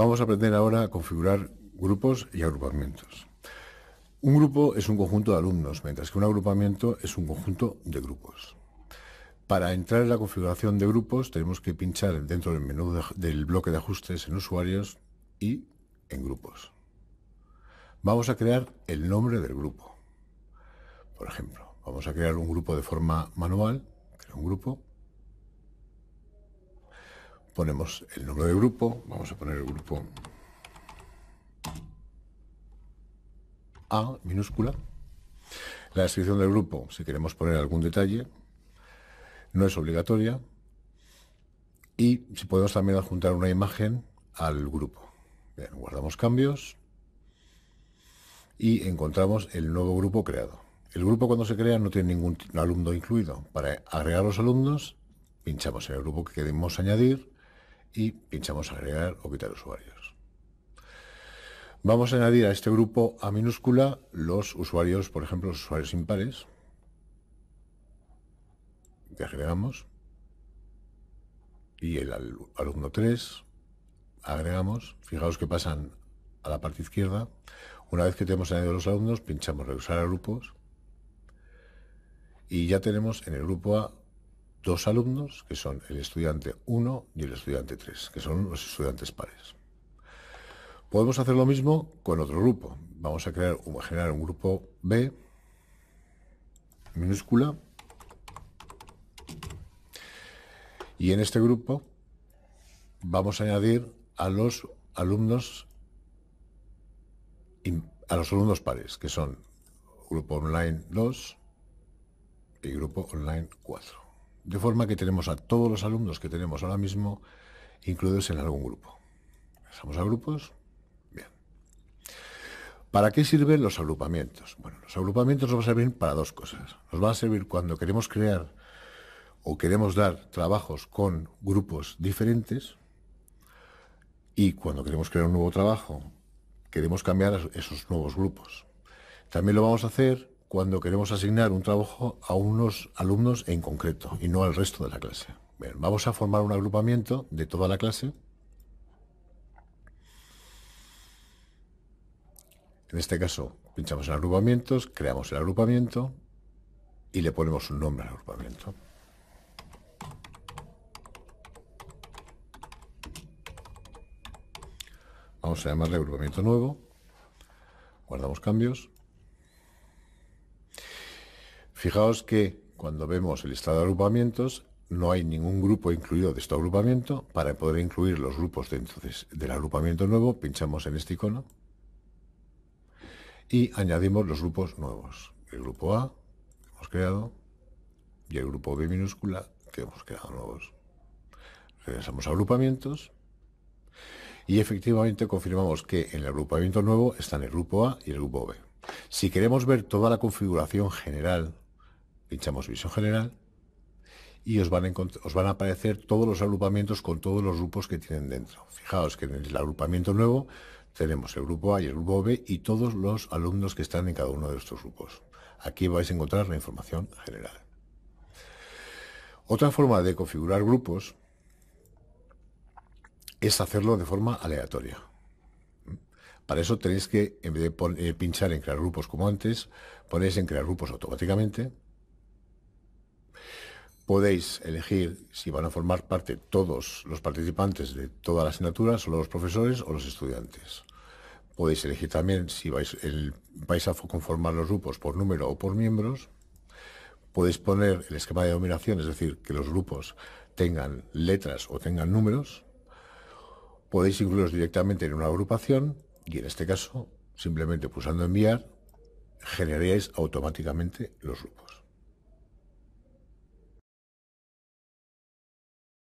Vamos a aprender ahora a configurar grupos y agrupamientos. Un grupo es un conjunto de alumnos, mientras que un agrupamiento es un conjunto de grupos. Para entrar en la configuración de grupos tenemos que pinchar dentro del menú del bloque de ajustes en usuarios y en grupos. Vamos a crear el nombre del grupo. Por ejemplo, vamos a crear un grupo de forma manual, creo un grupo, ponemos el nombre del grupo, vamos a poner el grupo A minúscula, la descripción del grupo, si queremos poner algún detalle, no es obligatoria, y si podemos también adjuntar una imagen al grupo. guardamos cambios y encontramos el nuevo grupo creado. El grupo cuando se crea no tiene ningún alumno incluido. Para agregar los alumnos, pinchamos en el grupo que queremos añadir, y pinchamos agregar o quitar usuarios. Vamos a añadir a este grupo a minúscula los usuarios, por ejemplo, los usuarios impares que agregamos y el alumno 3 agregamos. Fijaos que pasan a la parte izquierda. Una vez que tenemos añadido los alumnos, pinchamos rehusar a grupos y ya tenemos en el grupo A dos alumnos, que son el estudiante 1 y el estudiante 3, que son los estudiantes pares. Podemos hacer lo mismo con otro grupo. Vamos a crear, a generar un grupo B minúscula. Y en este grupo vamos a añadir a los alumnos a los alumnos pares, que son grupo online 2 y grupo online 4. De forma que tenemos a todos los alumnos que tenemos ahora mismo incluidos en algún grupo. ¿Pasamos a grupos? Bien. ¿Para qué sirven los agrupamientos? Bueno, los agrupamientos nos van a servir para dos cosas. Nos van a servir cuando queremos crear o queremos dar trabajos con grupos diferentes y cuando queremos crear un nuevo trabajo, queremos cambiar esos nuevos grupos. También lo vamos a hacer cuando queremos asignar un trabajo a unos alumnos en concreto y no al resto de la clase. vamos a formar un agrupamiento de toda la clase. En este caso, pinchamos en agrupamientos, creamos el agrupamiento y le ponemos un nombre al agrupamiento. Vamos a llamarle agrupamiento nuevo. Guardamos cambios. Fijaos que cuando vemos el listado de agrupamientos, no hay ningún grupo incluido de este agrupamiento. Para poder incluir los grupos dentro del agrupamiento nuevo, pinchamos en este icono y añadimos los grupos nuevos. El grupo A que hemos creado y el grupo B minúscula que hemos creado nuevos. Regresamos a agrupamientos y efectivamente confirmamos que en el agrupamiento nuevo están el grupo A y el grupo B. Si queremos ver toda la configuración general pinchamos visión general y os van, a os van a aparecer todos los agrupamientos con todos los grupos que tienen dentro. Fijaos que en el agrupamiento nuevo tenemos el grupo A y el grupo B y todos los alumnos que están en cada uno de estos grupos. Aquí vais a encontrar la información general. Otra forma de configurar grupos es hacerlo de forma aleatoria. Para eso tenéis que, en vez de eh, pinchar en crear grupos como antes, ponéis en crear grupos automáticamente podéis elegir si van a formar parte todos los participantes de toda la asignatura, solo los profesores o los estudiantes. Podéis elegir también si vais, el, a conformar los grupos por número o por miembros. Podéis poner el esquema de denominación, es decir, que los grupos tengan letras o tengan números. Podéis incluirlos directamente en una agrupación y en este caso, simplemente pulsando enviar, generaríais automáticamente los grupos.